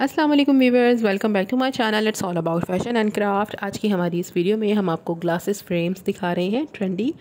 Aslam viewers welcome back to my channel it's all about fashion and craft आज की हमारी इस वीडियो में हम आपको ग्लासेस फ्रेम्स दिखा रहे हैं ट्रेंडी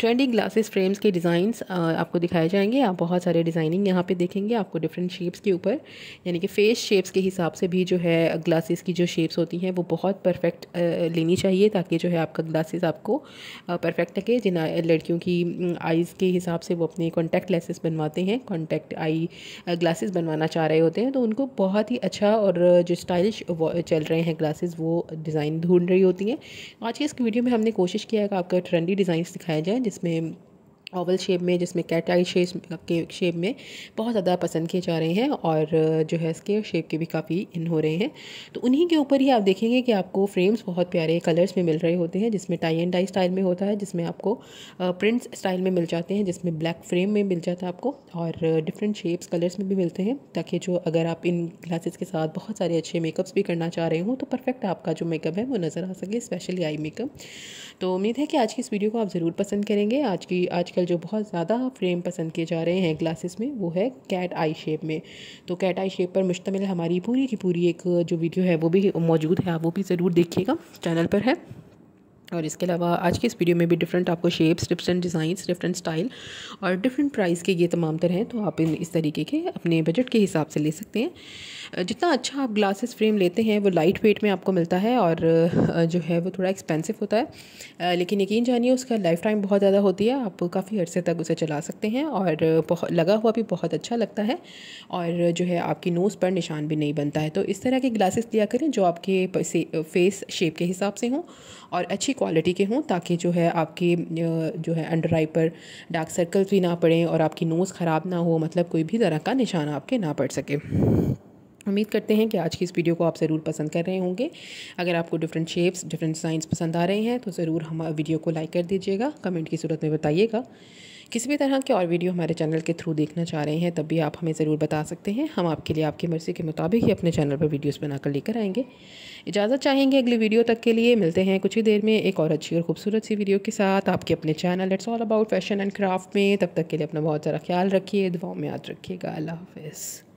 ट्रेंडी ग्लासेस फ्रेम्स के डिज़ाइंस uh, आपको दिखाए जाएंगे आप बहुत सारे डिज़ाइनिंग यहाँ पे देखेंगे आपको डिफरेंट शेप्स के ऊपर यानी कि फेस शेप्स के हिसाब से भी जो है ग्लासेस की जो शेप्स होती हैं वो बहुत परफेक्ट uh, लेनी चाहिए ताकि जो है आपका ग्लासेस आपको परफेक्ट uh, लगे जिन लड़कियों की आइज़ um, के हिसाब से वो अपने कॉन्टैक्ट लेसेस बनवाते हैं कॉन्टैक्ट आई ग्लासेस बनवाना चाह रहे होते हैं तो उनको बहुत बहुत ही अच्छा और जो स्टाइलिश चल रहे हैं ग्लासेस वो डिज़ाइन ढूंढ रही होती हैं आज की इस वीडियो में हमने कोशिश किया है कि आपका ट्रेंडी डिज़ाइन दिखाया जाए जिसमें ओवल शेप में जिसमें कैट आई शेप के शेप में बहुत ज़्यादा पसंद किए जा रहे हैं और जो है स्केयर शेप के भी काफ़ी इन हो रहे हैं तो उन्हीं के ऊपर ही आप देखेंगे कि आपको फ्रेम्स बहुत प्यारे कलर्स में मिल रहे होते हैं जिसमें टाई एंड टाई स्टाइल में होता है जिसमें आपको प्रिंट्स स्टाइल में मिल जाते हैं जिसमें ब्लैक फ्रेम में मिल जाता है आपको और डिफरेंट शेप्स कलर्स में भी मिलते हैं ताकि जो अगर आप इन ग्लासेस के साथ बहुत सारे अच्छे मेकअप्स भी करना चाह रहे हो तो परफेक्ट आपका जो मेकअप है वो नज़र आ सके स्पेशली आई मेकअप तो उम्मीद है कि आज की इस वीडियो को आप ज़रूर पसंद करेंगे आज की आज आजकल जो बहुत ज़्यादा फ्रेम पसंद किए जा रहे हैं ग्लासेस में वो है कैट आई शेप में तो कैट आई शेप पर मुश्तमिल हमारी पूरी की पूरी एक जो वीडियो है वो भी मौजूद है आप वो भी ज़रूर देखिएगा चैनल पर है और इसके अलावा आज के इस वीडियो में भी डिफरेंट आपको shapes different designs different style और डिफरेंट प्राइस के ये तमाम तरह हैं तो आप इन इस तरीके के अपने बजट के हिसाब से ले सकते हैं जितना अच्छा आप ग्लासेस फ्रेम लेते हैं वो लाइट वेट में आपको मिलता है और जो है वो थोड़ा एक्सपेंसिव होता है लेकिन यकीन जानिए उसका लाइफ टाइम बहुत ज़्यादा होती है आप काफ़ी अर्से तक उसे चला सकते हैं और लगा हुआ भी बहुत अच्छा लगता है और जो है आपकी नोज़ पर निशान भी नहीं बनता है तो इस तरह के ग्लासेस लिया करें जो आपके फेस शेप के हिसाब से हों और अच्छी क्वालिटी के हों ताकि जो है आपके जो है अंडर आई पर डार्क सर्कल्स भी ना पड़ें और आपकी नोज़ ख़राब ना हो मतलब कोई भी तरह का निशान आपके ना पड़ सके उम्मीद करते हैं कि आज की इस वीडियो को आप ज़रूर पसंद कर रहे होंगे अगर आपको डिफरेंट शेप्स डिफरेंट डिज़ाइंस पसंद आ रहे हैं तो ज़रूर हम वीडियो को लाइक कर दीजिएगा कमेंट की सूरत में बताइएगा किसी भी तरह के और वीडियो हमारे चैनल के थ्रू देखना चाह रहे हैं तब भी आप हमें ज़रूर बता सकते हैं हम आपके लिए आपकी मर्ज़ी के मुताबिक ही अपने चैनल पर वीडियोस बनाकर लेकर आएंगे इजाज़त चाहेंगे अगली वीडियो तक के लिए मिलते हैं कुछ ही देर में एक और अच्छी और खूबसूरत सी वीडियो के साथ आपके अपने channel it's all about fashion and craft में तब तक के लिए अपना बहुत सारा ख्याल रखिए दुआ में याद रखिएगा अल्लाह हाफिज़